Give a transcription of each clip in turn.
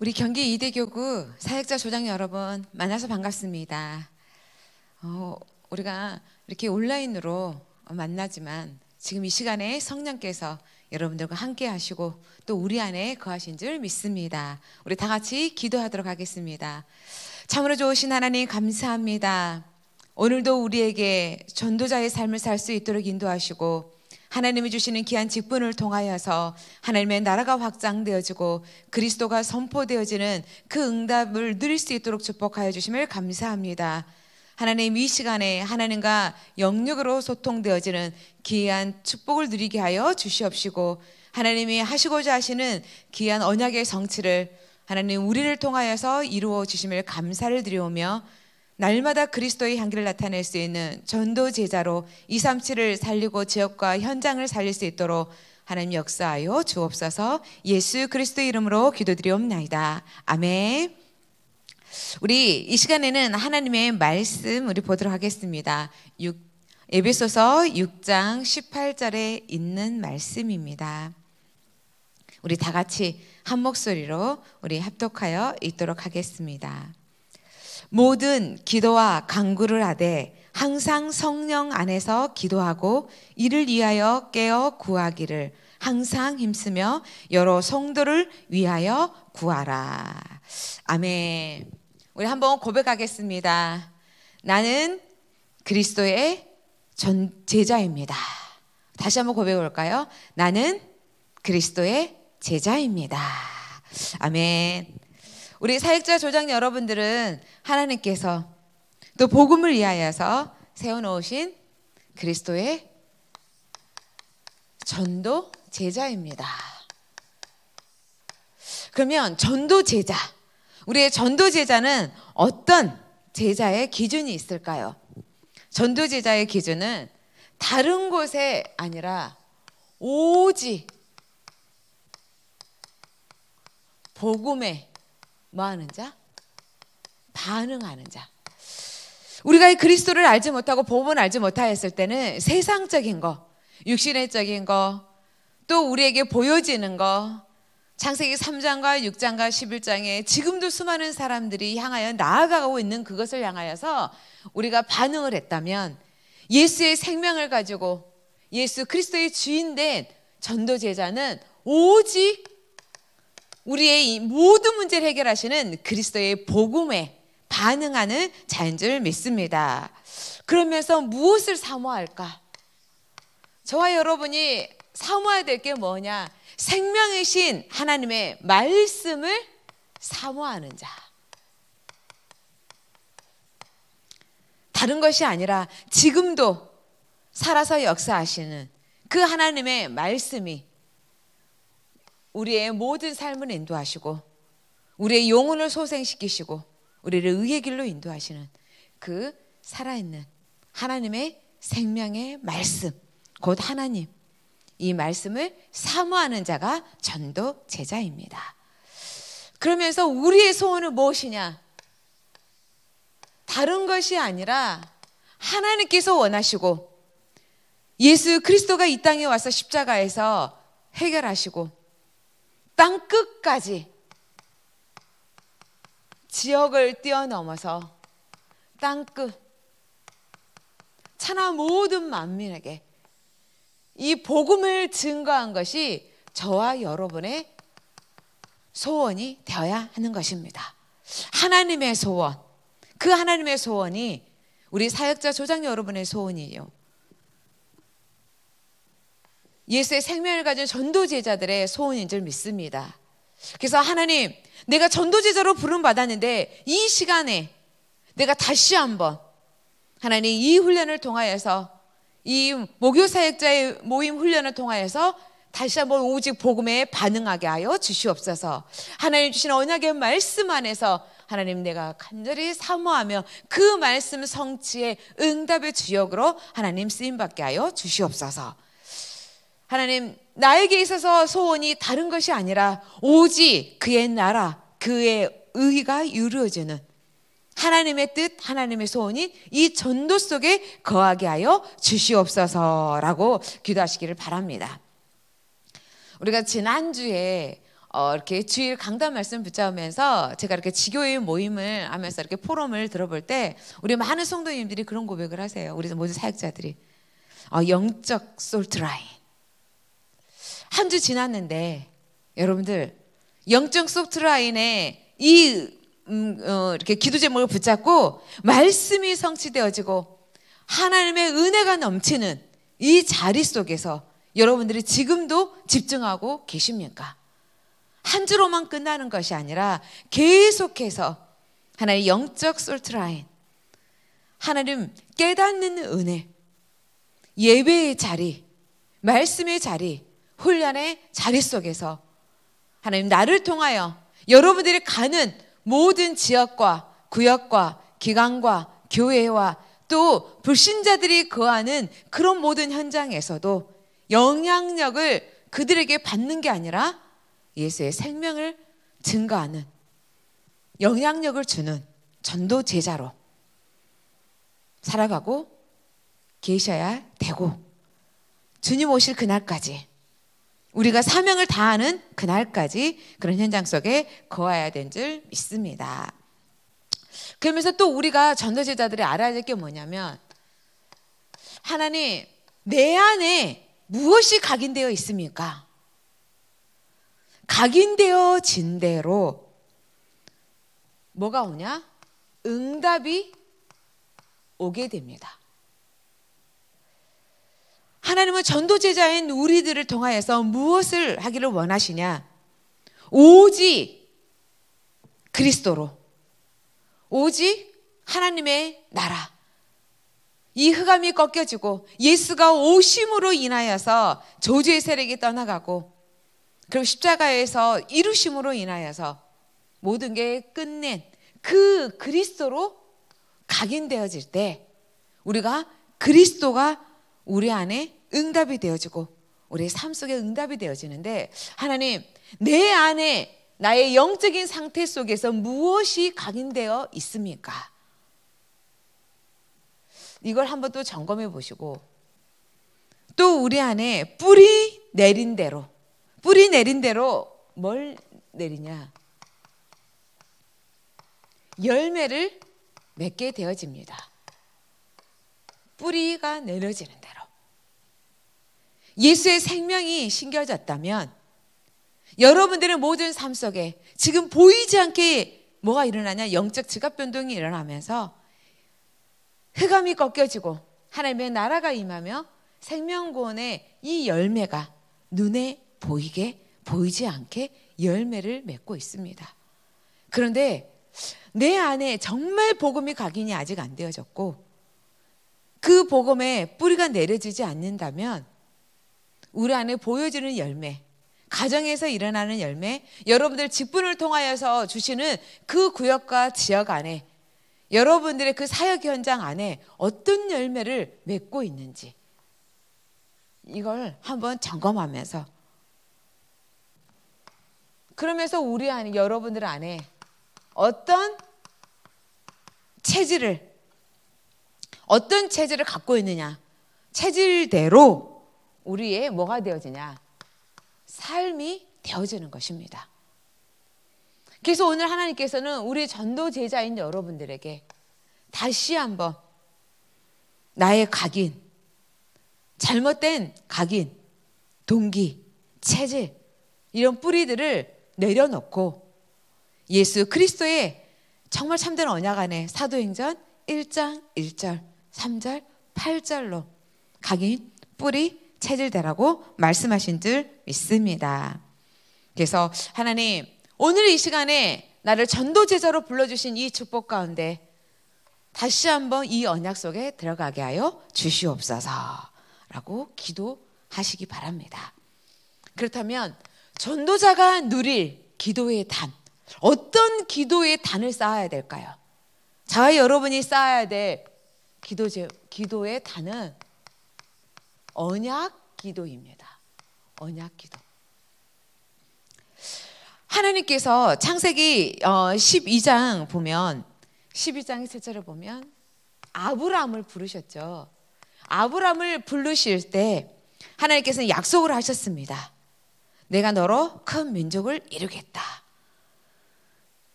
우리 경기 이대교구 사역자 조장 여러분 만나서 반갑습니다. 어, 우리가 이렇게 온라인으로 만나지만 지금 이 시간에 성령께서 여러분들과 함께 하시고 또 우리 안에 거하신 줄 믿습니다. 우리 다 같이 기도하도록 하겠습니다. 참으로 좋으신 하나님 감사합니다. 오늘도 우리에게 전도자의 삶을 살 수 있도록 인도하시고 하나님이 주시는 귀한 직분을 통하여서 하나님의 나라가 확장되어지고 그리스도가 선포되어지는 그 응답을 누릴 수 있도록 축복하여 주심을 감사합니다. 하나님 이 시간에 하나님과 영역으로 소통되어지는 귀한 축복을 누리게 하여 주시옵시고 하나님이 하시고자 하시는 귀한 언약의 성취를 하나님 우리를 통하여서 이루어 주심을 감사를 드리오며 날마다 그리스도의 향기를 나타낼 수 있는 전도 제자로 237을 살리고 지역과 현장을 살릴 수 있도록 하나님 역사하여 주옵소서 예수 그리스도 이름으로 기도드리옵나이다. 아멘. 우리 이 시간에는 하나님의 말씀 우리 보도록 하겠습니다. 6, 에베소서 6장 18절에 있는 말씀입니다. 우리 다 같이 한 목소리로 우리 합독하여 읽도록 하겠습니다. 모든 기도와 강구를 하되 항상 성령 안에서 기도하고 이를 위하여 깨어 구하기를 항상 힘쓰며 여러 성도를 위하여 구하라. 아멘. 우리 한번 고백하겠습니다. 나는 그리스도의 전 제자입니다. 다시 한번 고백해 볼까요? 나는 그리스도의 제자입니다. 아멘. 우리 사역자 조장 여러분들은 하나님께서 또 복음을 위하여서 세워놓으신 그리스도의 전도 제자입니다. 그러면 전도 제자, 우리의 전도 제자는 어떤 제자의 기준이 있을까요? 전도 제자의 기준은 다른 곳에 아니라 오직 복음의 뭐하는 자? 반응하는 자. 우리가 그리스도를 알지 못하고 복음을 알지 못하였을 때는 세상적인 거, 육신의적인 거, 또 우리에게 보여지는 거, 창세기 3장과 6장과 11장에 지금도 수많은 사람들이 향하여 나아가고 있는 그것을 향하여서 우리가 반응을 했다면 예수의 생명을 가지고 예수 그리스도의 주인 된 전도 제자는 오직 우리의 이 모든 문제를 해결하시는 그리스도의 복음에 반응하는 자인 줄 믿습니다. 그러면서 무엇을 사모할까? 저와 여러분이 사모해야 될 게 뭐냐? 생명의 신 하나님의 말씀을 사모하는 자. 다른 것이 아니라 지금도 살아서 역사하시는 그 하나님의 말씀이 우리의 모든 삶을 인도하시고 우리의 영혼을 소생시키시고 우리를 의의 길로 인도하시는 그 살아있는 하나님의 생명의 말씀 곧 하나님 이 말씀을 사모하는 자가 전도 제자입니다. 그러면서 우리의 소원은 무엇이냐? 다른 것이 아니라 하나님께서 원하시고 예수 그리스도가 이 땅에 와서 십자가에서 해결하시고 땅 끝까지 지역을 뛰어넘어서 땅끝 천하 모든 만민에게 이 복음을 증거한 것이 저와 여러분의 소원이 되어야 하는 것입니다. 하나님의 소원. 그 하나님의 소원이 우리 사역자 조장 여러분의 소원이에요. 예수의 생명을 가진 전도 제자들의 소원인 줄 믿습니다. 그래서 하나님, 내가 전도 제자로 부름 받았는데 이 시간에 내가 다시 한번 하나님 이 훈련을 통하여서 이 목요 사역자의 모임 훈련을 통하여서 다시 한번 오직 복음에 반응하게 하여 주시옵소서. 하나님 주신 언약의 말씀 안에서 하나님 내가 간절히 사모하며 그 말씀 성취의 응답의 주역으로 하나님 쓰임 받게 하여 주시옵소서. 하나님 나에게 있어서 소원이 다른 것이 아니라 오직 그의 나라 그의 의가 이루어지는 하나님의 뜻, 하나님의 소원이 이 전도 속에 거하게 하여 주시옵소서라고 기도하시기를 바랍니다. 우리가 지난주에 어, 이렇게 주일 강단 말씀 붙잡으면서 제가 이렇게 지교의 모임을 하면서 이렇게 포럼을 들어볼 때 우리 많은 성도님들이 그런 고백을 하세요. 우리 모든 사역자들이. 어, 영적 솔트라인. 한주 지났는데 여러분들 영적 소프트라인에 이 음, 어, 이렇게 기도 제목을 붙잡고 말씀이 성취되어지고 하나님의 은혜가 넘치는 이 자리 속에서 여러분들이 지금도 집중하고 계십니까? 한 주로만 끝나는 것이 아니라 계속해서 하나의 영적 솔트라인, 하나님 깨닫는 은혜, 예배의 자리, 말씀의 자리, 훈련의 자리 속에서 하나님 나를 통하여 여러분들이 가는 모든 지역과 구역과 기관과 교회와 또 불신자들이 거하는 그런 모든 현장에서도 영향력을 그들에게 받는 게 아니라 예수의 생명을 증거하는 영향력을 주는 전도 제자로 살아가고 계셔야 되고 주님 오실 그날까지 우리가 사명을 다하는 그날까지 그런 현장 속에 거해야 된 줄 믿습니다. 그러면서 또 우리가 전도제자들이 알아야 될 게 뭐냐면 하나님 내 안에 무엇이 각인되어 있습니까? 각인되어 진 대로 뭐가 오냐? 응답이 오게 됩니다. 하나님은 전도 제자인 우리들을 통하여서 무엇을 하기를 원하시냐? 오직 그리스도로 오직 하나님의 나라 이 흑암이 꺾여지고 예수가 오심으로 인하여서 저주의 세력이 떠나가고 그리고 십자가에서 이루심으로 인하여서 모든 게 끝낸 그 그리스도로 각인되어질 때 우리가 그리스도가 우리 안에 응답이 되어지고 우리의 삶 속에 응답이 되어지는데 하나님 내 안에 나의 영적인 상태 속에서 무엇이 각인되어 있습니까? 이걸 한번 또 점검해 보시고 또 우리 안에 뿌리 내린 대로 뿌리 내린 대로 뭘 내리냐? 열매를 맺게 되어집니다. 뿌리가 내려지는 대로. 예수의 생명이 심겨졌다면 여러분들의 모든 삶 속에 지금 보이지 않게 뭐가 일어나냐? 영적 지각 변동이 일어나면서 흑암이 꺾여지고 하나님의 나라가 임하며 생명구원의 이 열매가 눈에 보이게 보이지 않게 열매를 맺고 있습니다. 그런데 내 안에 정말 복음이 각인이 아직 안 되어졌고 그 복음에 뿌리가 내려지지 않는다면 우리 안에 보여지는 열매, 가정에서 일어나는 열매, 여러분들 직분을 통하여서 주시는 그 구역과 지역 안에 여러분들의 그 사역 현장 안에 어떤 열매를 맺고 있는지 이걸 한번 점검하면서 그러면서 우리 안에 여러분들 안에 어떤 체질을 어떤 체질을 갖고 있느냐. 체질대로 우리의 뭐가 되어지냐. 삶이 되어지는 것입니다. 그래서 오늘 하나님께서는 우리 전도 제자인 여러분들에게 다시 한번 나의 각인, 잘못된 각인, 동기, 체질, 이런 뿌리들을 내려놓고 예수 그리스도의 정말 참된 언약 안에 사도행전 1장 1절 3절, 8절로 각인 뿌리 체질되라고 말씀하신 줄 믿습니다. 그래서 하나님 오늘 이 시간에 나를 전도 제자로 불러주신 이 축복 가운데 다시 한번 이 언약 속에 들어가게 하여 주시옵소서라고 기도하시기 바랍니다. 그렇다면 전도자가 누릴 기도의 단 어떤 기도의 단을 쌓아야 될까요? 자 여러분이 쌓아야 될 기도 제, 기도의 단은 언약 기도입니다. 언약 기도. 하나님께서 창세기 12장 어, 보면 12장의 세절을 보면 아브람을 부르셨죠. 아브람을 부르실 때 하나님께서는 약속을 하셨습니다. 내가 너로 큰 민족을 이루겠다.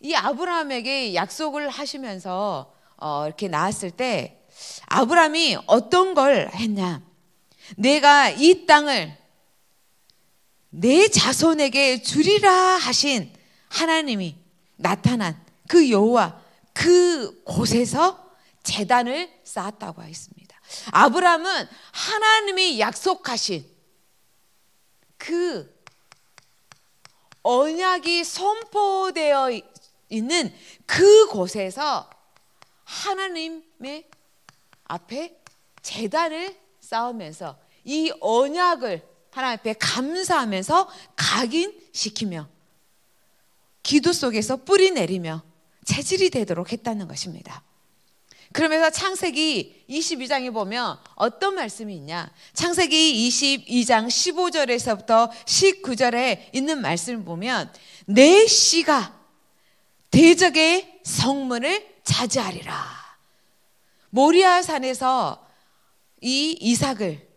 이 아브라함에게 약속을 하시면서 어, 이렇게 나왔을 때아브라함이 어떤 걸 했냐? 내가 이 땅을 내 자손에게 주리라 하신 하나님이 나타난 그 여호와 그 곳에서 재단을 쌓았다고 했습니다. 아브람은 하나님이 약속하신 그 언약이 선포되어 있는 그 곳에서 하나님의 앞에 재단을 쌓으면서 이 언약을 하나님 앞에 감사하면서 각인시키며 기도 속에서 뿌리 내리며 체질이 되도록 했다는 것입니다. 그러면서 창세기 22장에 보면 어떤 말씀이 있냐? 창세기 22장 15절에서부터 19절에 있는 말씀을 보면 내 씨가 대적의 성문을 자제하리라. 모리아 산에서 이 이삭을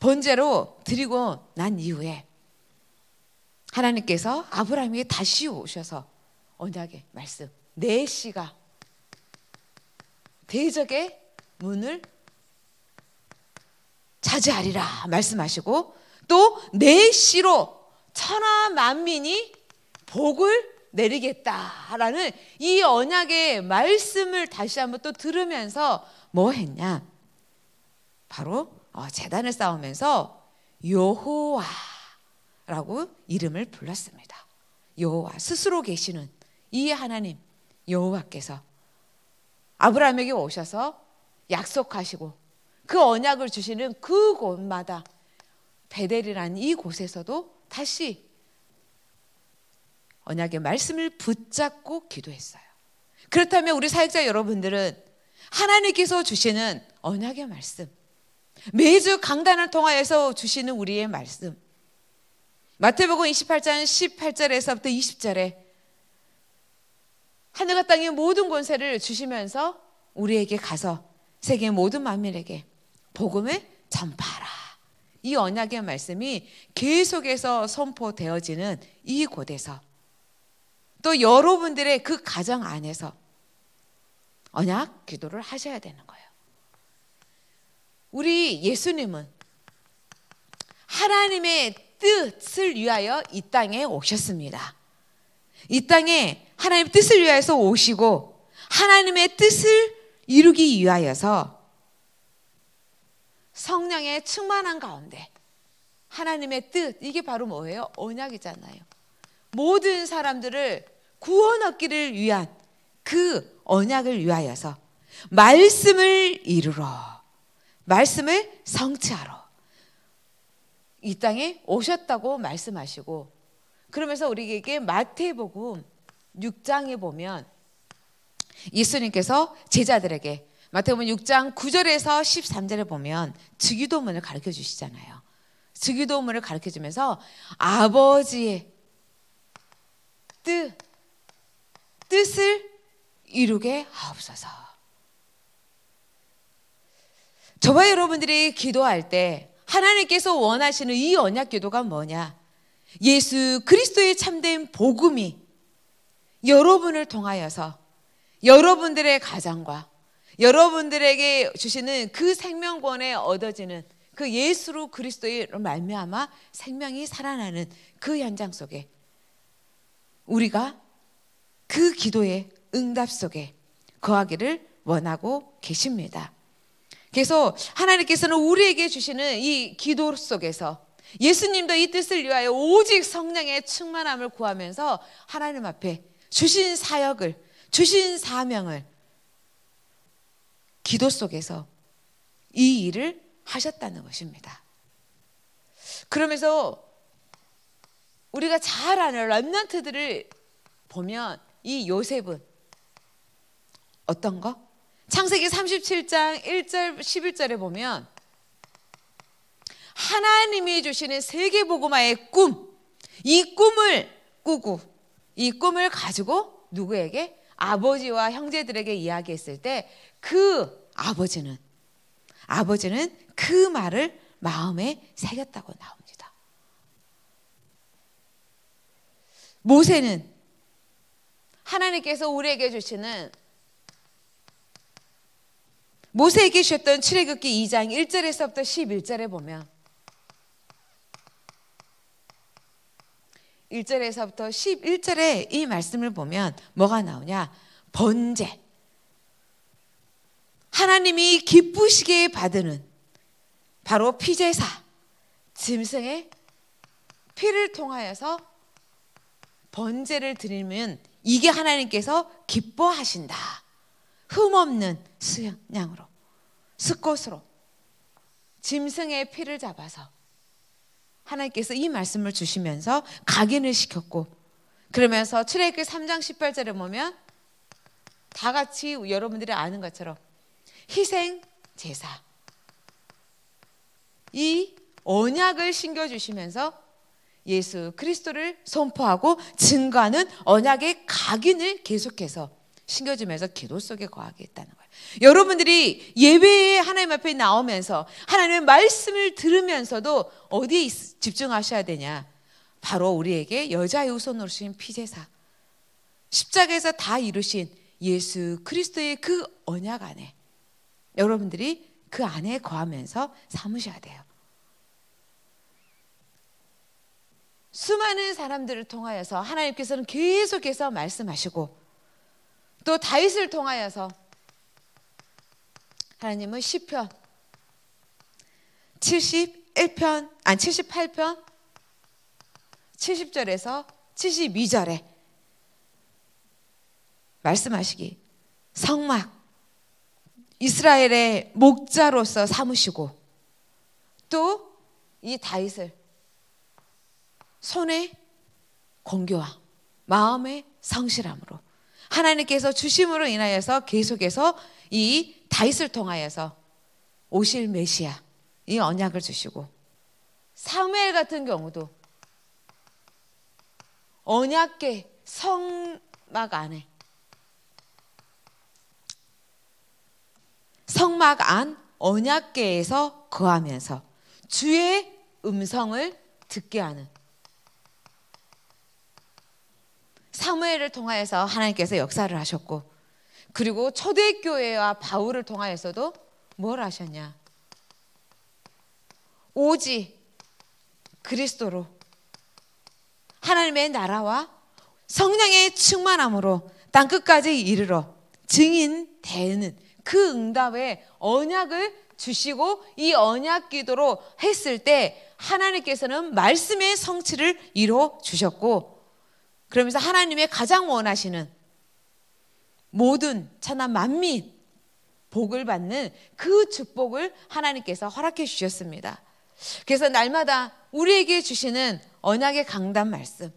번제로 드리고 난 이후에 하나님께서 아브라함에 다시 오셔서 언약의 말씀 내 씨가 대적의 문을 자제하리라 말씀하시고 또내 씨로 천하 만민이 복을 내리겠다라는 이 언약의 말씀을 다시 한번 또 들으면서 뭐 했냐? 바로 어, 재단을 쌓으면서 요호와라고 이름을 불렀습니다. 요호와 스스로 계시는 이 하나님 요호와께서 아브라함에게 오셔서 약속하시고 그 언약을 주시는 그곳마다 베델이라는 이곳에서도 다시 언약의 말씀을 붙잡고 기도했어요. 그렇다면 우리 사역자 여러분들은 하나님께서 주시는 언약의 말씀, 매주 강단을 통하여서 주시는 우리의 말씀, 마태복음 28장 18절에서부터 20절에 하늘과 땅의 모든 권세를 주시면서 우리에게 가서 세계 모든 만민에게 복음을 전파하라. 이 언약의 말씀이 계속해서 선포되어지는 이 곳에서 또 여러분들의 그 가정 안에서 언약 기도를 하셔야 되는 거예요. 우리 예수님은 하나님의 뜻을 위하여 이 땅에 오셨습니다. 이 땅에 하나님 뜻을 위하여서 오시고 하나님의 뜻을 이루기 위하여서 성령의 충만한 가운데 하나님의 뜻 이게 바로 뭐예요? 언약이잖아요. 모든 사람들을 구원얻기를 위한 그 언약을 위하여서 말씀을 이루러 말씀을 성취하러 이 땅에 오셨다고 말씀하시고 그러면서 우리에게 마태복음 6장에 보면 예수님께서 제자들에게 마태복음 6장 9절에서 13절에 보면 즉유도문을 가르쳐 주시잖아요. 즉유도문을 가르쳐 주면서 아버지의 뜻, 뜻을 이루게 하옵소서. 저와 여러분들이 기도할 때 하나님께서 원하시는 이 언약 기도가 뭐냐? 예수 그리스도의 참된 복음이 여러분을 통하여서 여러분들의 가장과 여러분들에게 주시는 그 생명권에 얻어지는 그 예수로 그리스도의 말미암아 생명이 살아나는 그 현장 속에 우리가 그 기도의 응답 속에 거하기를 원하고 계십니다. 그래서 하나님께서는 우리에게 주시는 이 기도 속에서 예수님도 이 뜻을 위하여 오직 성령의 충만함을 구하면서 하나님 앞에 주신 사역을, 주신 사명을 기도 속에서 이 일을 하셨다는 것입니다. 그러면서 우리가 잘 아는 랩런트들을 보면 이 요셉은 어떤 거? 창세기 37장 1절 11절에 보면 하나님이 주시는 세계 보고마의 꿈, 이 꿈을 꾸고 이 꿈을 가지고 누구에게 아버지와 형제들에게 이야기했을 때 그 아버지는 아버지는 그 말을 마음에 새겼다고 나옵니다. 모세는 하나님께서 우리에게 주시는 모세에게 주셨던 출애굽기 2장 1절에서부터 11절에 보면 1절에서부터 11절에 이 말씀을 보면 뭐가 나오냐? 번제. 하나님이 기쁘시게 받는 바로 피제사. 짐승의 피를 통하여서 번제를 드리면 이게 하나님께서 기뻐하신다. 흠없는 수양으로, 스콧으로, 짐승의 피를 잡아서 하나님께서 이 말씀을 주시면서 각인을 시켰고 그러면서 출애굽기 3장 18절을 보면 다 같이 여러분들이 아는 것처럼 희생 제사 이 언약을 신겨 주시면서 예수 그리스도를 선포하고 증거하는 언약의 각인을 계속해서 신겨주면서 기도 속에 거하게 했다는 거예요. 여러분들이 예배에 하나님 앞에 나오면서 하나님의 말씀을 들으면서도 어디에 집중하셔야 되냐? 바로 우리에게 여자의 우선으로 신 피제사. 십자가에서 다 이루신 예수 그리스도의 그 언약 안에 여러분들이 그 안에 거하면서 삼으셔야 돼요. 수많은 사람들을 통하여서 하나님께서는 계속해서 말씀하시고 또 다윗을 통하여서 하나님은 시편 71편 아니 78편 70절에서 72절에 말씀하시기 성막 이스라엘의 목자로서 삼으시고 또 이 다윗을 손의 공교와 마음의 성실함으로 하나님께서 주심으로 인하여서 계속해서 이 다윗을 통하여서 오실 메시아 이 언약을 주시고 사무엘 같은 경우도 언약계 성막 안에 성막 안 언약계에서 거하면서 주의 음성을 듣게 하는 사무엘을 통하여서 하나님께서 역사를 하셨고 그리고 초대교회와 바울을 통하여서도 뭘 하셨냐? 오직 그리스도로 하나님의 나라와 성령의 충만함으로 땅 끝까지 이르러 증인되는 그 응답의 언약을 주시고 이 언약 기도로 했을 때 하나님께서는 말씀의 성취를 이루어 주셨고 그러면서 하나님의 가장 원하시는 모든 천하 만민 복을 받는 그 축복을 하나님께서 허락해 주셨습니다. 그래서 날마다 우리에게 주시는 언약의 강단 말씀.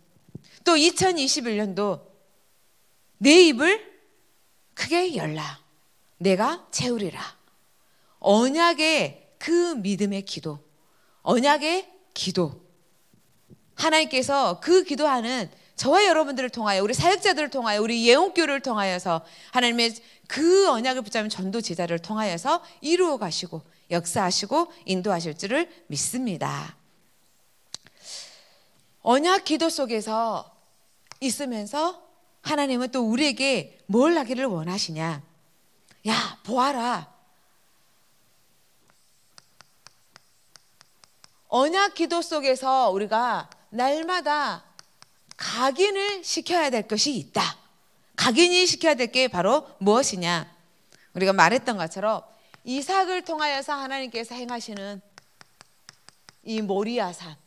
또 2021년도 내 입을 크게 열라. 내가 채우리라. 언약의 그 믿음의 기도. 언약의 기도. 하나님께서 그 기도하는 저와 여러분들을 통하여 우리 사역자들을 통하여 우리 예언교를 통하여서 하나님의 그 언약을 붙잡은 전도 제자를 통하여서 이루어 가시고 역사하시고 인도하실 줄을 믿습니다. 언약 기도 속에서 있으면서 하나님은 또 우리에게 뭘 하기를 원하시냐? 야, 보아라. 언약 기도 속에서 우리가 날마다 각인을 시켜야 될 것이 있다. 각인이 시켜야 될 게 바로 무엇이냐? 우리가 말했던 것처럼 이삭을 통하여서 하나님께서 행하시는 이 모리아산.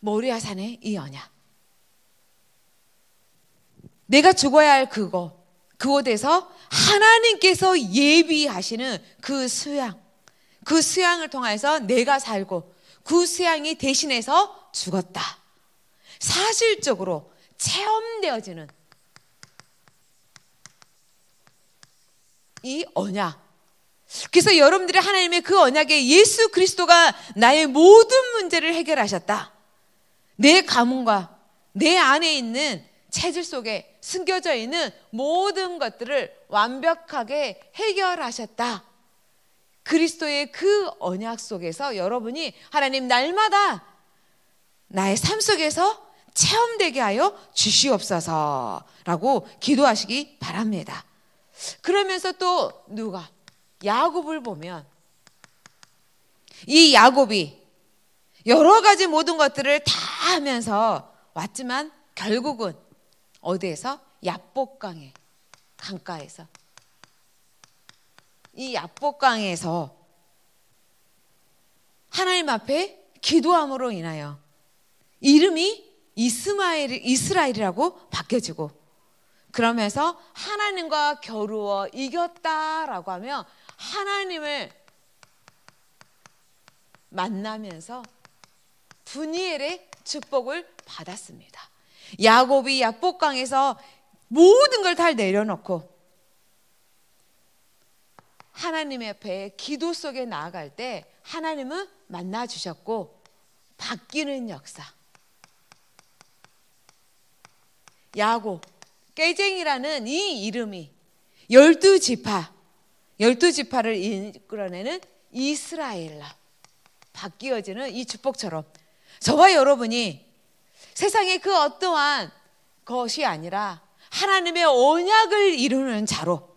모리아산의 이 언약. 내가 죽어야 할 그거. 그곳에서 하나님께서 예비하시는 그 수양. 그 수양을 통해서 내가 살고 구수양이 그 대신해서 죽었다. 사실적으로 체험되어지는 이 언약. 그래서 여러분들이 하나님의 그 언약에 예수 그리스도가 나의 모든 문제를 해결하셨다. 내 가문과 내 안에 있는 체질 속에 숨겨져 있는 모든 것들을 완벽하게 해결하셨다. 그리스도의 그 언약 속에서 여러분이 하나님 날마다 나의 삶 속에서 체험되게 하여 주시옵소서라고 기도하시기 바랍니다. 그러면서 또 누가 야곱을 보면 이 야곱이 여러 가지 모든 것들을 다 하면서 왔지만 결국은 어디에서 야복강에 강가에서 이 야복강에서 하나님 앞에 기도함으로 인하여 이름이 이스마엘, 이스라엘이라고 바뀌어지고 그러면서 하나님과 겨루어 이겼다라고 하며 하나님을 만나면서 분이엘의 축복을 받았습니다. 야곱이 야복강에서 모든 걸 다 내려놓고 하나님 앞에 기도 속에 나아갈 때 하나님은 만나 주셨고 바뀌는 역사. 야고 깨쟁이라는 이 이름이 열두 지파, 열두 지파를 이끌어내는 이스라엘라 바뀌어지는 이 축복처럼 저와 여러분이 세상의 그 어떠한 것이 아니라 하나님의 언약을 이루는 자로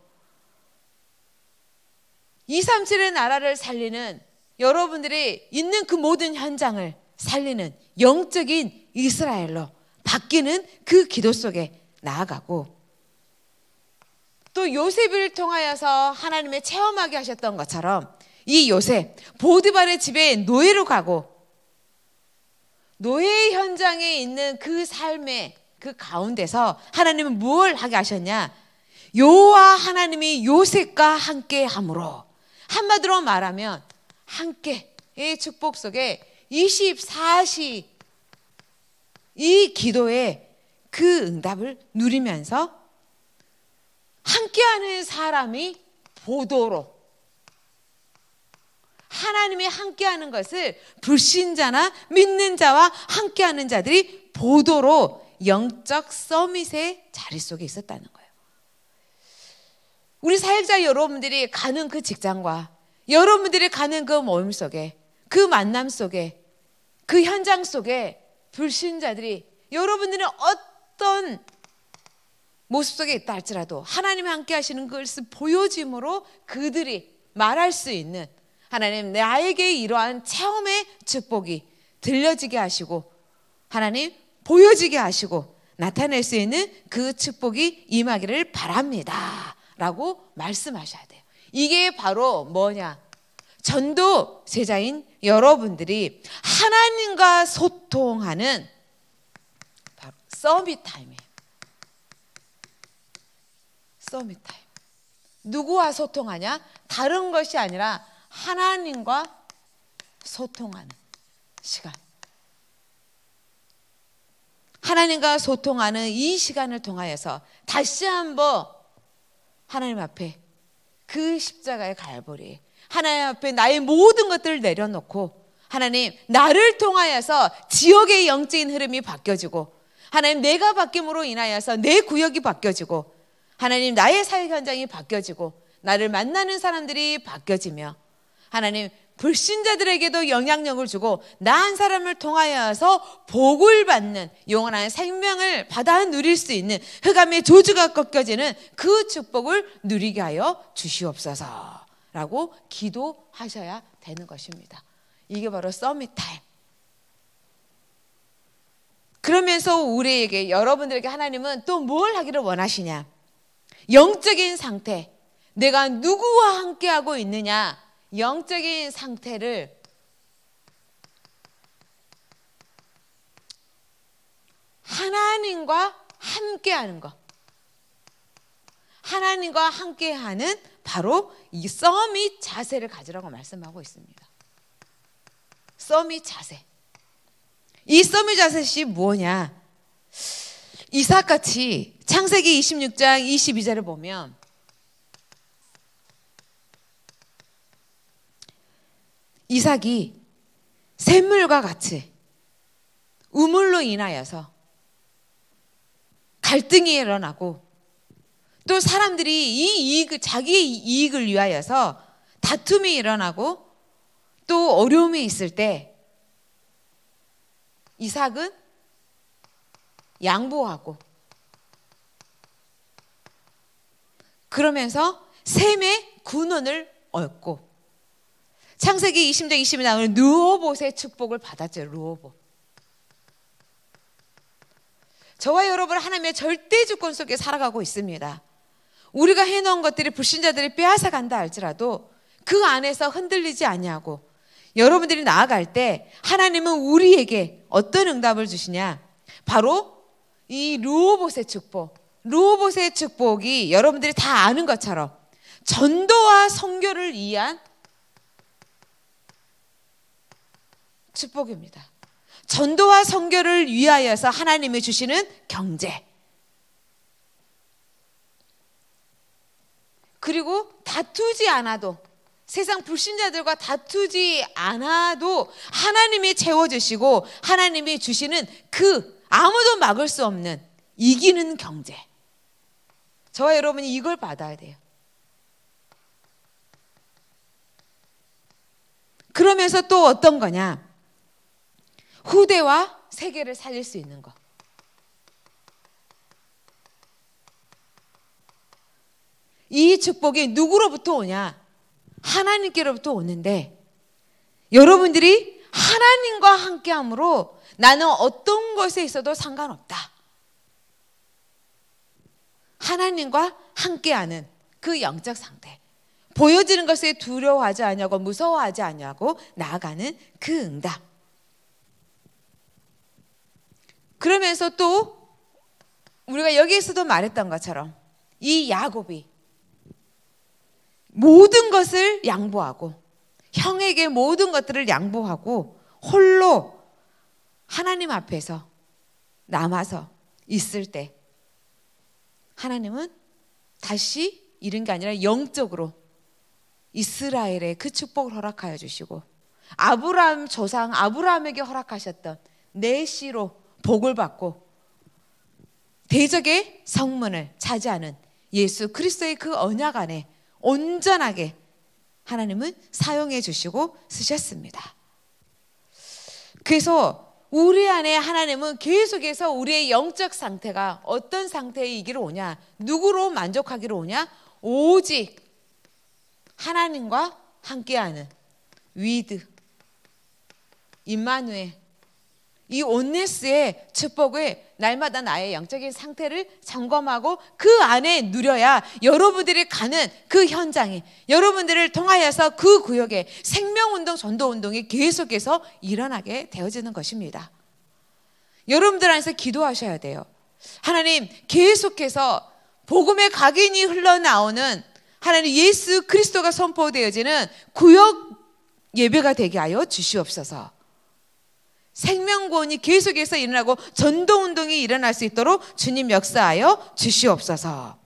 237의 나라를 살리는 여러분들이 있는 그 모든 현장을 살리는 영적인 이스라엘로 바뀌는 그 기도 속에 나아가고 또 요셉을 통하여서 하나님의 체험하게 하셨던 것처럼 이 요셉 보드발의 집에 노예로 가고 노예 현장에 있는 그 삶의 그 가운데서 하나님은 뭘 하게 하셨냐? 요와 하나님이 요셉과 함께 함으로 한마디로 말하면 함께의 축복 속에 24시 이 기도에 그 응답을 누리면서 함께하는 사람이 보도로 하나님이 함께하는 것을 불신자나 믿는 자와 함께하는 자들이 보도로 영적 서밋의 자리 속에 있었다는 거예요. 우리 사역자 여러분들이 가는 그 직장과 여러분들이 가는 그 모임 속에 그 만남 속에 그 현장 속에 불신자들이 여러분들은 어떤 모습 속에 있다 할지라도 하나님 함께 하시는 것을 보여짐으로 그들이 말할 수 있는 하나님 나에게 이러한 체험의 축복이 들려지게 하시고 하나님 보여지게 하시고 나타낼 수 있는 그 축복이 임하기를 바랍니다. 라고 말씀하셔야 돼요. 이게 바로 뭐냐? 전도 제자인 여러분들이 하나님과 소통하는 바로 서밋 타임이에요. 서밋 타임. 누구와 소통하냐? 다른 것이 아니라 하나님과 소통하는 시간. 하나님과 소통하는 이 시간을 통하여서 다시 한번 하나님 앞에 그 십자가의 갈보리 하나님 앞에 나의 모든 것들을 내려놓고 하나님 나를 통하여서 지역의 영적인 흐름이 바뀌어지고 하나님 내가 바뀜으로 인하여서 내 구역이 바뀌어지고 하나님 나의 사회 현장이 바뀌어지고 나를 만나는 사람들이 바뀌어지며 하나님 불신자들에게도 영향력을 주고 나 한 사람을 통하여서 복을 받는 영원한 생명을 받아 누릴 수 있는 흑암의 조주가 꺾여지는 그 축복을 누리게 하여 주시옵소서라고 기도하셔야 되는 것입니다. 이게 바로 서밋 타임. 그러면서 우리에게 여러분들에게 하나님은 또 뭘 하기를 원하시냐? 영적인 상태, 내가 누구와 함께하고 있느냐? 영적인 상태를 하나님과 함께하는 것. 하나님과 함께하는 바로 이 서밋 자세를 가지라고 말씀하고 있습니다. 서밋 자세. 이 서밋 자세시 뭐냐? 이삭같이 창세기 26장 22절을 보면 이삭이 샘물과 같이 우물로 인하여서 갈등이 일어나고 또 사람들이 이 이익을, 자기의 이익을 위하여서 다툼이 일어나고 또 어려움이 있을 때 이삭은 양보하고 그러면서 샘의 군원을 얻고 창세기 20장 20에 나오는 누오봇의 축복을 받았죠. 누오봇. 저와 여러분 하나님의 절대 주권 속에 살아가고 있습니다. 우리가 해놓은 것들이 불신자들이 빼앗아 간다 할지라도 그 안에서 흔들리지 아니하고 여러분들이 나아갈 때 하나님은 우리에게 어떤 응답을 주시냐? 바로 이 루오봇의 축복. 루오봇의 축복이 여러분들이 다 아는 것처럼 전도와 성교를 위한 축복입니다. 전도와 선교를 위하여서 하나님이 주시는 경제. 그리고 다투지 않아도 세상 불신자들과 다투지 않아도 하나님이 채워주시고 하나님이 주시는 그 아무도 막을 수 없는 이기는 경제. 저와 여러분이 이걸 받아야 돼요. 그러면서 또 어떤 거냐? 후대와 세계를 살릴 수 있는 것. 이 축복이 누구로부터 오냐? 하나님께로부터 오는데 여러분들이 하나님과 함께함으로 나는 어떤 것에 있어도 상관없다. 하나님과 함께하는 그 영적 상태. 보여지는 것에 두려워하지 않냐고 무서워하지 않냐고 나아가는 그 응답. 그러면서 또 우리가 여기에서도 말했던 것처럼 이 야곱이 모든 것을 양보하고 형에게 모든 것들을 양보하고 홀로 하나님 앞에서 남아서 있을 때 하나님은 다시 이런 게 아니라 영적으로 이스라엘의 그 축복을 허락하여 주시고 아브라함 조상 아브라함에게 허락하셨던 내 씨로 복을 받고 대적의 성문을 차지하는 예수 그리스도의 그 언약 안에 온전하게 하나님은 사용해 주시고 쓰셨습니다. 그래서 우리 안에 하나님은 계속해서 우리의 영적 상태가 어떤 상태이기로 오냐, 누구로 만족하기로 오냐, 오직 하나님과 함께하는 위드, 임마누엘, 이 온네스의 축복을 날마다 나의 영적인 상태를 점검하고 그 안에 누려야 여러분들이 가는 그 현장에 여러분들을 통하여서 그 구역에 생명운동, 전도운동이 계속해서 일어나게 되어지는 것입니다. 여러분들 안에서 기도하셔야 돼요. 하나님 계속해서 복음의 각인이 흘러나오는 하나님 예수 그리스도가 선포되어지는 구역 예배가 되게 하여 주시옵소서. 생명구원이 계속해서 일어나고 전도운동이 일어날 수 있도록 주님 역사하여 주시옵소서.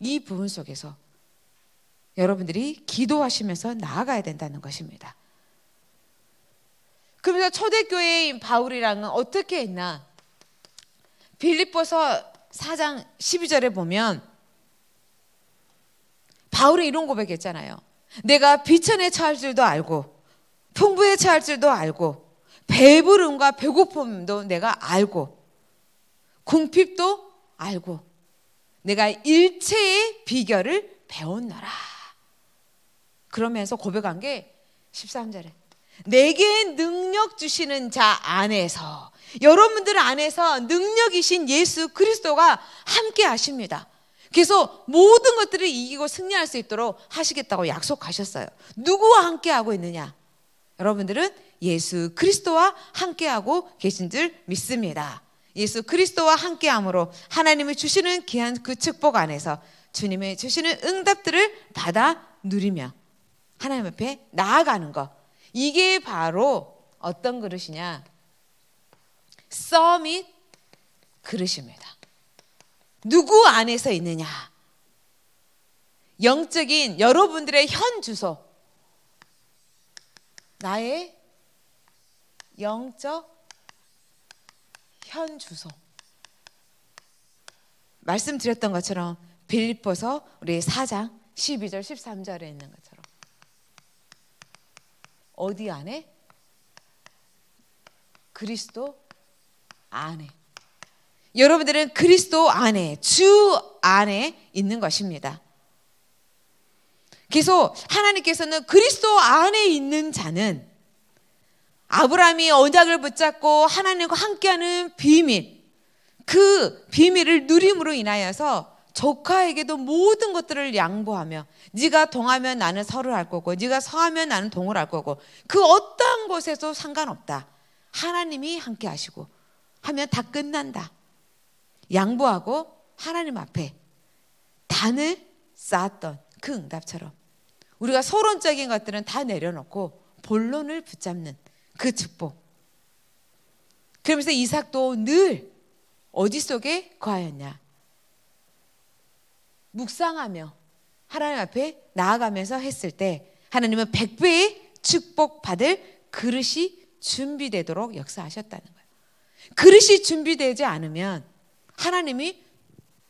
이 부분 속에서 여러분들이 기도하시면서 나아가야 된다는 것입니다. 그러면서 초대교회인 바울이랑은 어떻게 했나? 빌립보서 4장 12절에 보면 바울은 이런 고백했잖아요. 내가 비천에 처할 줄도 알고 풍부에 처할 줄도 알고 배부름과 배고픔도 내가 알고 궁핍도 알고 내가 일체의 비결을 배웠노라. 그러면서 고백한 게 13절에 내게 능력 주시는 자 안에서 여러분들 안에서 능력이신 예수 그리스도가 함께 하십니다. 그래서 모든 것들을 이기고 승리할 수 있도록 하시겠다고 약속하셨어요. 누구와 함께 하고 있느냐? 여러분들은 예수 그리스도와 함께하고 계신 줄 믿습니다. 예수 그리스도와 함께함으로 하나님이 주시는 귀한 그 축복 안에서 주님의 주시는 응답들을 받아 누리며 하나님 앞에 나아가는 것. 이게 바로 어떤 그릇이냐? 서밋 그릇입니다. 누구 안에서 있느냐? 영적인 여러분들의 현 주소. 나의 영적 현 주소. 말씀드렸던 것처럼 빌립보서 우리 4장 12절 13절에 있는 것처럼 어디 안에 그리스도 안에 여러분들은 그리스도 안에 주 안에 있는 것입니다. 계속 하나님께서는 그리스도 안에 있는 자는 아브라함이 언약을 붙잡고 하나님과 함께하는 비밀, 그 비밀을 누림으로 인하여서 조카에게도 모든 것들을 양보하며 네가 동하면 나는 서를 할 거고 네가 서하면 나는 동을 할 거고 그 어떠한 곳에서 상관없다. 하나님이 함께 하시고 하면 다 끝난다. 양보하고 하나님 앞에 단을 쌓았던 그 응답처럼 우리가 서론적인 것들은 다 내려놓고 본론을 붙잡는 그 축복. 그러면서 이삭도 늘 어디 속에 거하였냐? 묵상하며 하나님 앞에 나아가면서 했을 때 하나님은 백배의 축복받을 그릇이 준비되도록 역사하셨다는 거예요. 그릇이 준비되지 않으면 하나님이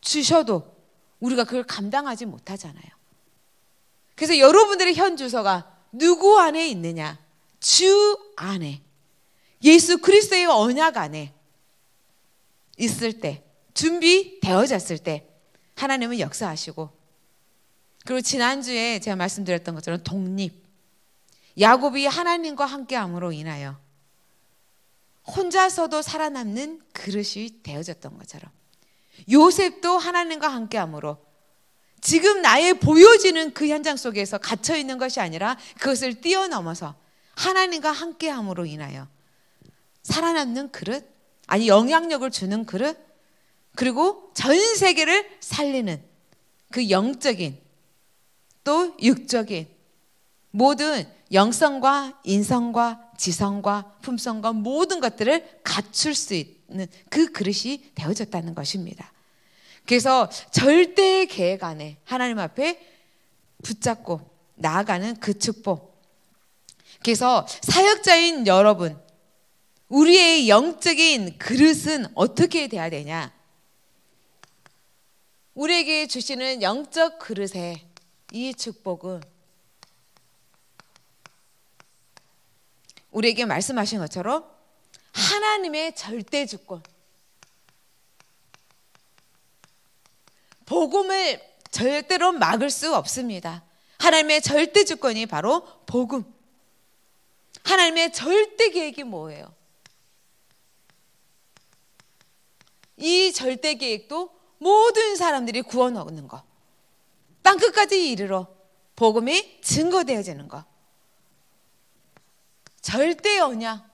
주셔도 우리가 그걸 감당하지 못하잖아요. 그래서 여러분들의 현 주소가 누구 안에 있느냐? 주 안에 예수 그리스도의 언약 안에 있을 때 준비되어졌을 때 하나님은 역사하시고 그리고 지난주에 제가 말씀드렸던 것처럼 독립 야곱이 하나님과 함께함으로 인하여 혼자서도 살아남는 그릇이 되어졌던 것처럼 요셉도 하나님과 함께함으로 지금 나의 보여지는 그 현장 속에서 갇혀 있는 것이 아니라 그것을 뛰어넘어서 하나님과 함께함으로 인하여 살아남는 그릇, 아니 영향력을 주는 그릇, 그리고 전 세계를 살리는 그 영적인 또 육적인 모든 영성과 인성과 지성과 품성과 모든 것들을 갖출 수 있는 그 그릇이 되어졌다는 것입니다. 그래서 절대 계획 안에 하나님 앞에 붙잡고 나아가는 그 축복, 그래서 사역자인 여러분, 우리의 영적인 그릇은 어떻게 돼야 되냐? 우리에게 주시는 영적 그릇에 이 축복은 우리에게 말씀하신 것처럼 하나님의 절대 주권. 복음을 절대로 막을 수 없습니다. 하나님의 절대 주권이 바로 복음. 하나님의 절대 계획이 뭐예요? 이 절대 계획도 모든 사람들이 구원 얻는 거. 땅 끝까지 이르러 복음이 증거되어지는 거. 절대 언약.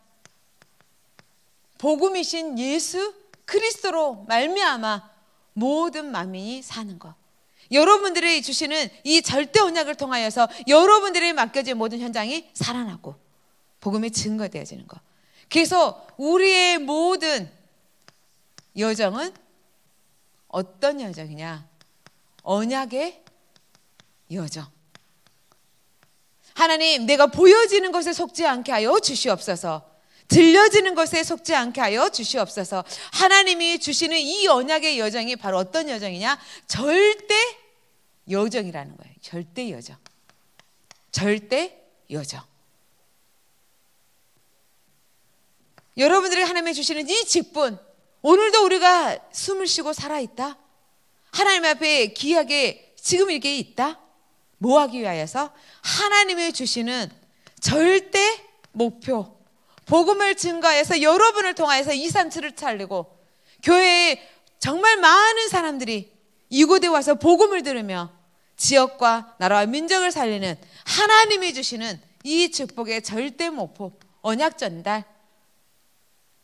복음이신 예수 그리스도로 말미암아 모든 만민이 사는 것. 여러분들이 주시는 이 절대 언약을 통하여서 여러분들이 맡겨진 모든 현장이 살아나고 복음의 증거가 되어지는 거. 그래서 우리의 모든 여정은 어떤 여정이냐? 언약의 여정. 하나님, 내가 보여지는 것에 속지 않게 하여 주시옵소서. 들려지는 것에 속지 않게 하여 주시옵소서. 하나님이 주시는 이 언약의 여정이 바로 어떤 여정이냐? 절대 여정이라는 거예요. 절대 여정. 절대 여정. 여러분들이 하나님이 주시는 이 직분, 오늘도 우리가 숨을 쉬고 살아있다. 하나님 앞에 귀하게 지금 이게 있다. 뭐 하기 위하서 하나님이 주시는 절대 목표. 복음을 증가해서 여러분을 통하서이 산출을 살리고 교회에 정말 많은 사람들이 이곳에 와서 복음을 들으며 지역과 나라와 민족을 살리는 하나님이 주시는 이 축복의 절대 목표, 언약 전달.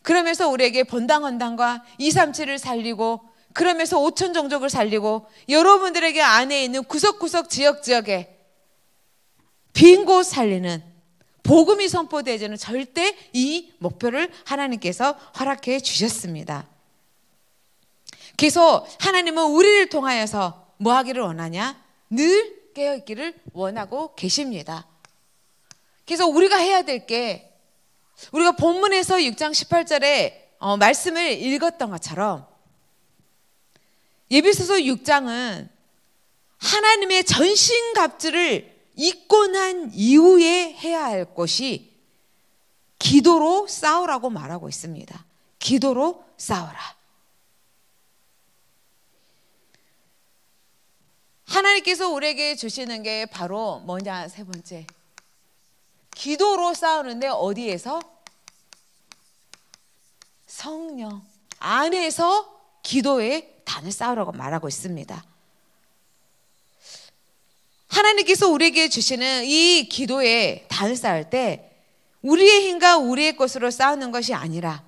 그러면서 우리에게 번당헌당과 237을 살리고 그러면서 5천 종족을 살리고 여러분들에게 안에 있는 구석구석 지역 지역에 빈 곳 살리는 복음이 선포되어지는 절대 이 목표를 하나님께서 허락해 주셨습니다. 그래서 하나님은 우리를 통하여서 뭐 하기를 원하냐? 늘 깨어있기를 원하고 계십니다. 그래서 우리가 해야 될게 우리가 본문에서 6장 18절에 어, 말씀을 읽었던 것처럼 예비소서 6장은 하나님의 전신갑주를 입고 난 이후에 해야 할 것이 기도로 싸우라고 말하고 있습니다. 기도로 싸워라. 하나님께서 우리에게 주시는 게 바로 뭐냐 세 번째 기도로 싸우는데 어디에서? 성령 안에서 기도의 단을 싸우라고 말하고 있습니다. 하나님께서 우리에게 주시는 이 기도의 단을 쌓을 때 우리의 힘과 우리의 것으로 싸우는 것이 아니라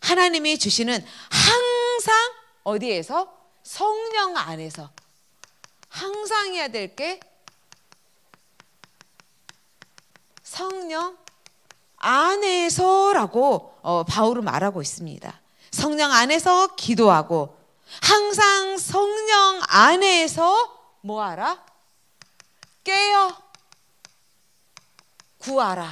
하나님이 주시는 항상 어디에서? 성령 안에서. 항상 해야 될게 성령 안에서라고 어, 바울은 말하고 있습니다. 성령 안에서 기도하고 항상 성령 안에서 뭐하라? 깨어 구하라.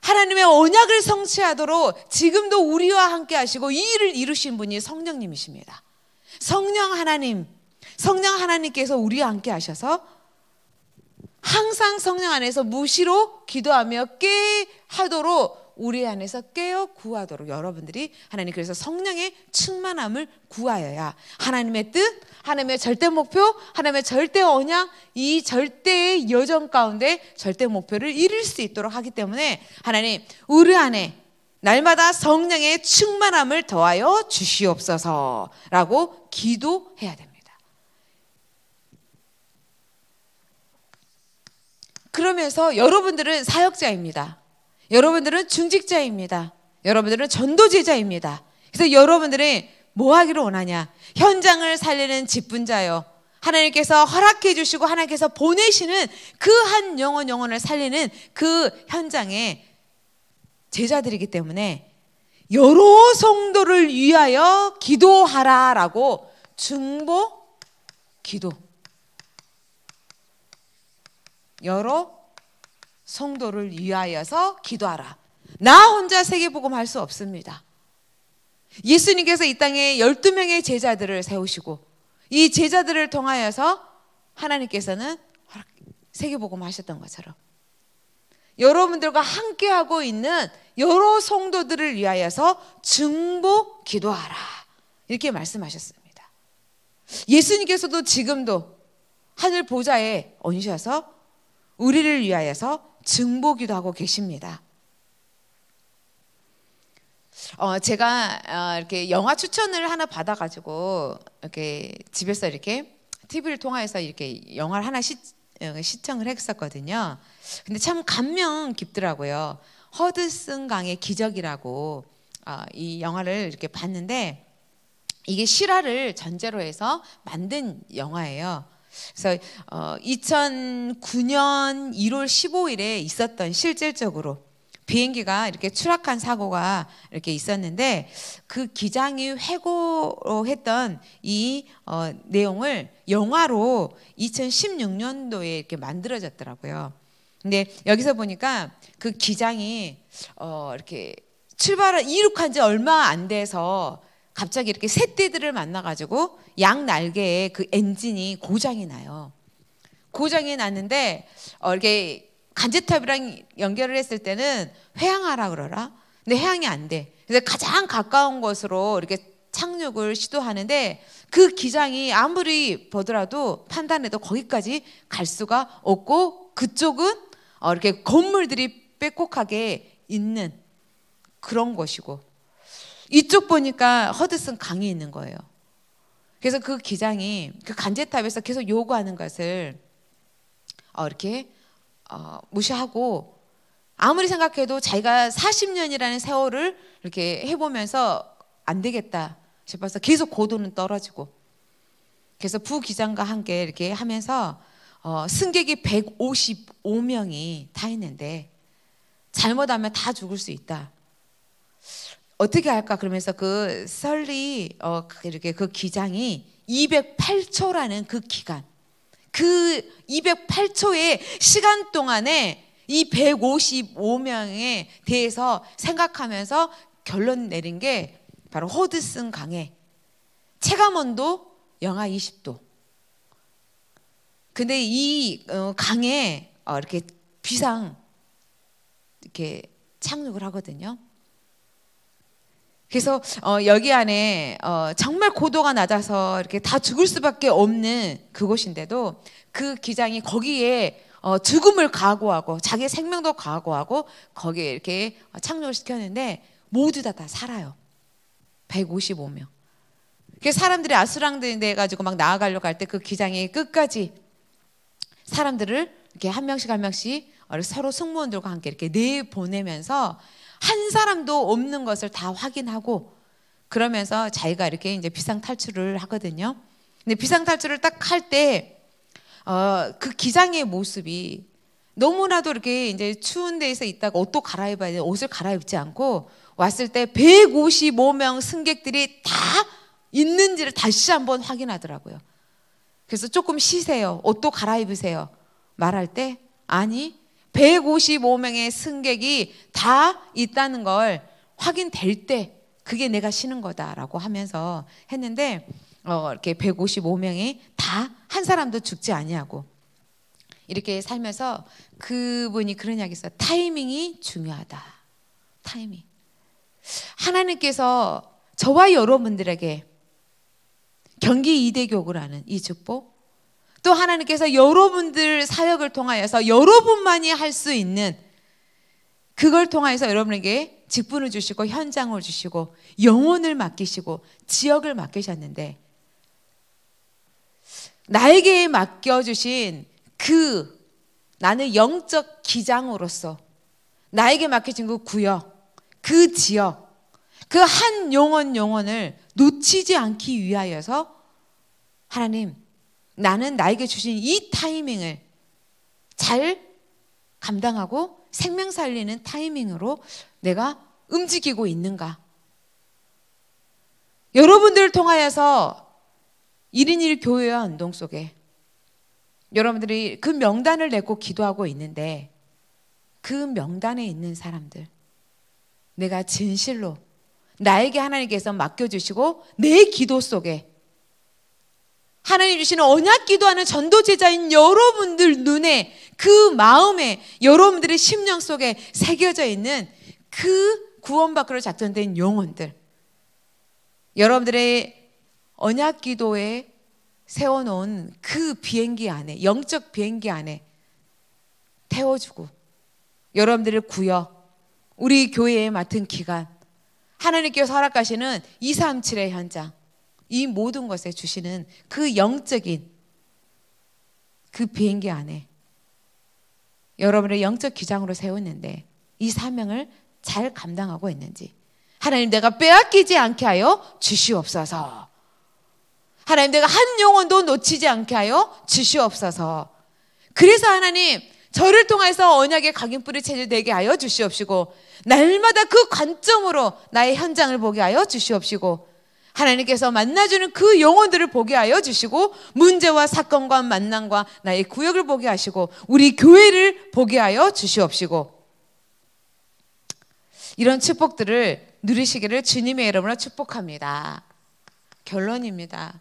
하나님의 언약을 성취하도록 지금도 우리와 함께 하시고 이 일을 이루신 분이 성령님이십니다. 성령 하나님, 성령 하나님께서 우리와 함께 하셔서 항상 성령 안에서 무시로 기도하며 깨하도록 우리 안에서 깨어 구하도록 여러분들이 하나님 그래서 성령의 충만함을 구하여야 하나님의 뜻, 하나님의 절대 목표, 하나님의 절대 언약 이 절대의 여정 가운데 절대 목표를 이룰 수 있도록 하기 때문에 하나님 우리 안에 날마다 성령의 충만함을 더하여 주시옵소서라고 기도해야 됩니다. 그러면서 여러분들은 사역자입니다. 여러분들은 중직자입니다. 여러분들은 전도제자입니다. 그래서 여러분들이 뭐 하기를 원하냐? 현장을 살리는 직분자요. 하나님께서 허락해 주시고 하나님께서 보내시는 그 한 영혼 영혼을 살리는 그 현장에 제자들이기 때문에 여러 성도를 위하여 기도하라라고 중보 기도 여러 성도를 위하여서 기도하라. 나 혼자 세계복음 할수 없습니다. 예수님께서 이 땅에 12명의 제자들을 세우시고 이 제자들을 통하여서 하나님께서는 세계복음 하셨던 것처럼 여러분들과 함께하고 있는 여러 성도들을 위하여서 증보 기도하라. 이렇게 말씀하셨습니다. 예수님께서도 지금도 하늘 보좌에 오셔서 우리를 위하여서 증보기도 하고 계십니다. 어, 제가 어, 이렇게 영화 추천을 하나 받아가지고 이렇게 집에서 이렇게 TV를 통해서 이렇게 영화를 하나 시, 어, 시청을 했었거든요. 근데 참 감명 깊더라고요. 허드슨 강의 기적이라고 어, 이 영화를 이렇게 봤는데 이게 실화를 전제로 해서 만든 영화예요. 그래서 어, 2009년 1월 15일에 있었던 실질적으로 비행기가 이렇게 추락한 사고가 이렇게 있었는데 그 기장이 회고로 했던 이 어, 내용을 영화로 2016년도에 이렇게 만들어졌더라고요. 근데 여기서 보니까 그 기장이 어, 이렇게 출발을 이륙한 지 얼마 안 돼서 갑자기 이렇게 새떼들을 만나가지고 양 날개에 그 엔진이 고장이 나요. 고장이 났는데 어, 이렇게 간제탑이랑 연결을 했을 때는 회항하라 그러라. 근데 회항이 안 돼. 그래서 가장 가까운 곳으로 이렇게 착륙을 시도하는데 그 기장이 아무리 보더라도 판단해도 거기까지 갈 수가 없고 그쪽은 어, 이렇게 건물들이 빼곡하게 있는 그런 것이고 이쪽 보니까 허드슨 강이 있는 거예요. 그래서 그 기장이 그 간제탑에서 계속 요구하는 것을 어, 이렇게 어, 무시하고 아무리 생각해도 자기가 40년이라는 세월을 이렇게 해보면서 안 되겠다 싶어서 계속 고도는 떨어지고 그래서 부기장과 함께 이렇게 하면서 어, 승객이 155명이 타 있는데 잘못하면 다 죽을 수 있다. 어떻게 할까 그러면서 그 설리 어 그 이렇게 그 기장이 208초라는 그 기간 그 208초의 시간 동안에 이 155명에 대해서 생각하면서 결론 내린 게 바로 호드슨 강에 체감온도 영하 20도. 근데 이 어, 강에 어, 이렇게 비상 이렇게 착륙을 하거든요. 그래서 어, 여기 안에 어, 정말 고도가 낮아서 이렇게 다 죽을 수밖에 없는 그곳인데도 그 기장이 거기에 어, 죽음을 각오하고 자기 생명도 각오하고 거기에 이렇게 착륙을 시켰는데 모두 다다 살아요. 155명. 그 사람들이 아수랑대인데 가지고 막 나아가려고 할 때 그 기장이 끝까지 사람들을 이렇게 한 명씩 한 명씩 어, 서로 승무원들과 함께 이렇게 내 보내면서 한 사람도 없는 것을 다 확인하고 그러면서 자기가 이렇게 이제 비상 탈출을 하거든요. 근데 비상 탈출을 딱 할 때, 어, 그 기장의 모습이 너무나도 이렇게 이제 추운 데에서 있다가 옷도 갈아입어야 돼. 옷을 갈아입지 않고 왔을 때 155명 승객들이 다 있는지를 다시 한번 확인하더라고요. 그래서 조금 쉬세요. 옷도 갈아입으세요. 말할 때, 아니, 155명의 승객이 다 있다는 걸 확인될 때 그게 내가 쉬는 거다라고 하면서 했는데 어, 이렇게 155명이 다 한 사람도 죽지 아니하고 이렇게 살면서 그분이 그런 이야기 했어요. 타이밍이 중요하다. 타이밍. 하나님께서 저와 여러분들에게 경기 이대교구라는 이 축복 또 하나님께서 여러분들 사역을 통하여서 여러분만이 할 수 있는 그걸 통하여서 여러분에게 직분을 주시고 현장을 주시고 영혼을 맡기시고 지역을 맡기셨는데 나에게 맡겨주신 그 나는 영적 기장으로서 나에게 맡겨진 그 구역, 그 지역, 그 한 영혼 영혼을 놓치지 않기 위하여서 하나님 나는 나에게 주신 이 타이밍을 잘 감당하고 생명 살리는 타이밍으로 내가 움직이고 있는가? 여러분들을 통하여서 1인 1교회와 운동 속에 여러분들이 그 명단을 내고 기도하고 있는데 그 명단에 있는 사람들 내가 진실로 나에게 하나님께서 맡겨주시고 내 기도 속에 하나님 주시는 언약 기도하는 전도 제자인 여러분들 눈에 그 마음에 여러분들의 심령 속에 새겨져 있는 그 구원 밖으로 작전된 영혼들 여러분들의 언약 기도에 세워놓은 그 비행기 안에 영적 비행기 안에 태워주고 여러분들을 구여 우리 교회에 맡은 기간 하나님께서 허락하시는 237의 현장 이 모든 것에 주시는 그 영적인 그 비행기 안에 여러분을 영적 기장으로 세웠는데 이 사명을 잘 감당하고 있는지 하나님 내가 빼앗기지 않게 하여 주시옵소서. 하나님 내가 한 영혼도 놓치지 않게 하여 주시옵소서. 그래서 하나님 저를 통해서 언약의 각인뿌리 체질되게 하여 주시옵시고 날마다 그 관점으로 나의 현장을 보게 하여 주시옵시고 하나님께서 만나주는 그 영혼들을 보게 하여 주시고 문제와 사건과 만남과 나의 구역을 보게 하시고 우리 교회를 보게 하여 주시옵시고 이런 축복들을 누리시기를 주님의 이름으로 축복합니다. 결론입니다.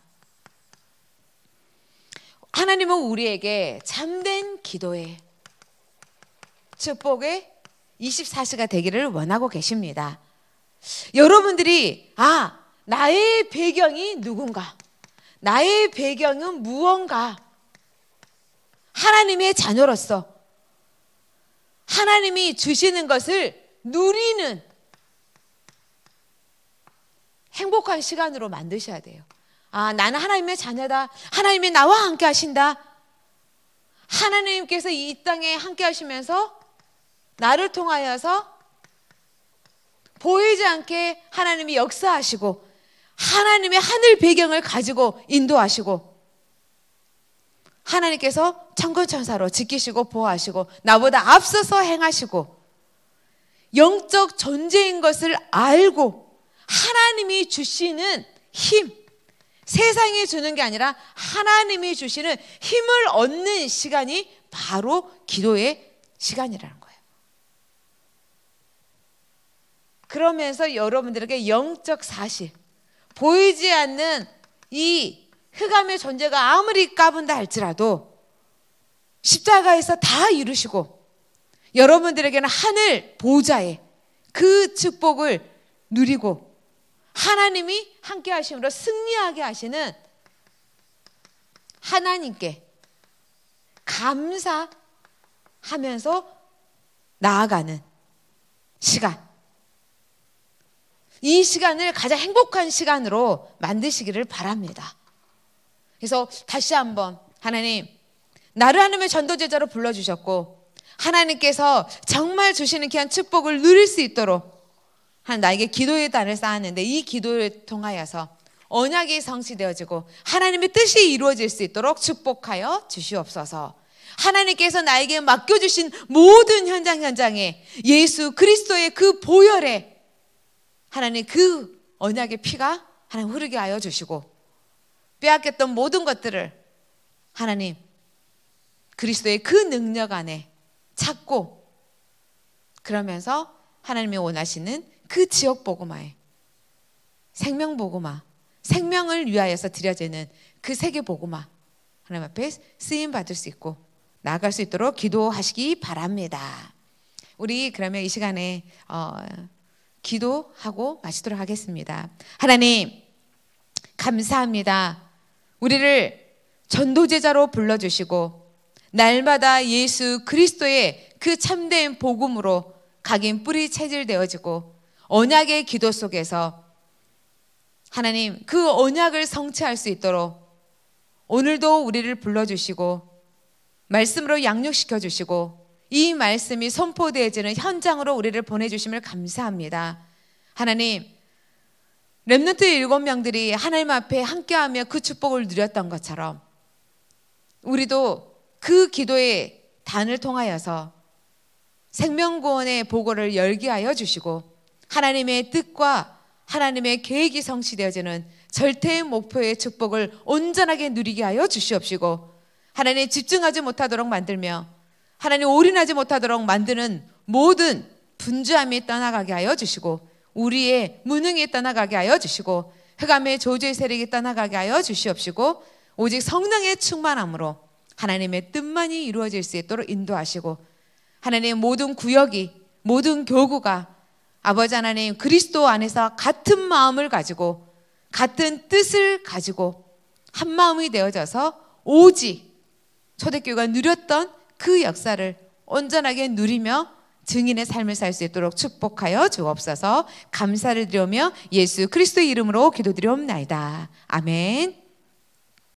하나님은 우리에게 참된 기도의 축복의 24시가 되기를 원하고 계십니다. 여러분들이 아 나의 배경이 누군가? 나의 배경은 무언가? 하나님의 자녀로서 하나님이 주시는 것을 누리는 행복한 시간으로 만드셔야 돼요. 아, 나는 하나님의 자녀다. 하나님이 나와 함께 하신다. 하나님께서 이 땅에 함께 하시면서 나를 통하여서 보이지 않게 하나님이 역사하시고 하나님의 하늘 배경을 가지고 인도하시고 하나님께서 천군 천사로 지키시고 보호하시고 나보다 앞서서 행하시고 영적 존재인 것을 알고 하나님이 주시는 힘 세상이 주는 게 아니라 하나님이 주시는 힘을 얻는 시간이 바로 기도의 시간이라는 거예요. 그러면서 여러분들에게 영적 사실 보이지 않는 이 흑암의 존재가 아무리 까분다 할지라도 십자가에서 다 이루시고 여러분들에게는 하늘 보좌에 그 축복을 누리고 하나님이 함께 하심으로 승리하게 하시는 하나님께 감사하면서 나아가는 시간. 이 시간을 가장 행복한 시간으로 만드시기를 바랍니다. 그래서 다시 한번 하나님, 나를 하나님의 전도제자로 불러주셨고, 하나님께서 정말 주시는 귀한 축복을 누릴 수 있도록 한 나에게 기도의 단을 쌓았는데 이 기도를 통하여서 언약이 성취되어지고 하나님의 뜻이 이루어질 수 있도록 축복하여 주시옵소서. 하나님께서 나에게 맡겨주신 모든 현장 현장에 예수 그리스도의 그 보혈에 하나님 그 언약의 피가 하나님 흐르게 하여 주시고 빼앗겼던 모든 것들을 하나님 그리스도의 그 능력 안에 찾고 그러면서 하나님이 원하시는 그 지역 보고마에 생명 보고마 생명을 위하여서 드려지는 그 세계 보고마 하나님 앞에 쓰임 받을 수 있고 나아갈 수 있도록 기도하시기 바랍니다. 우리 그러면 이 시간에 어 기도하고 마치도록 하겠습니다. 하나님, 감사합니다. 우리를 전도제자로 불러주시고, 날마다 예수 그리스도의 그 참된 복음으로 각인 뿌리 체질되어지고, 언약의 기도 속에서 하나님, 그 언약을 성취할 수 있도록 오늘도 우리를 불러주시고, 말씀으로 양육시켜 주시고, 이 말씀이 선포되어지는 현장으로 우리를 보내주심을 감사합니다. 하나님, 랩런트 일곱 명들이 하나님 앞에 함께하며 그 축복을 누렸던 것처럼 우리도 그 기도의 단을 통하여서 생명구원의 보고를 열기 하여 주시고 하나님의 뜻과 하나님의 계획이 성취되어지는 절대의 목표의 축복을 온전하게 누리게 하여 주시옵시고 하나님 집중하지 못하도록 만들며 하나님 올인하지 못하도록 만드는 모든 분주함이 떠나가게 하여 주시고 우리의 무능이 떠나가게 하여 주시고 흑암의 조주의 세력이 떠나가게 하여 주시옵시고 오직 성령의 충만함으로 하나님의 뜻만이 이루어질 수 있도록 인도하시고 하나님의 모든 구역이 모든 교구가 아버지 하나님 그리스도 안에서 같은 마음을 가지고 같은 뜻을 가지고 한 마음이 되어져서 오직 초대교회가 누렸던 그 역사를 온전하게 누리며 증인의 삶을 살 수 있도록 축복하여 주옵소서 감사를 드리며 예수 그리스도의 이름으로 기도드리옵나이다. 아멘.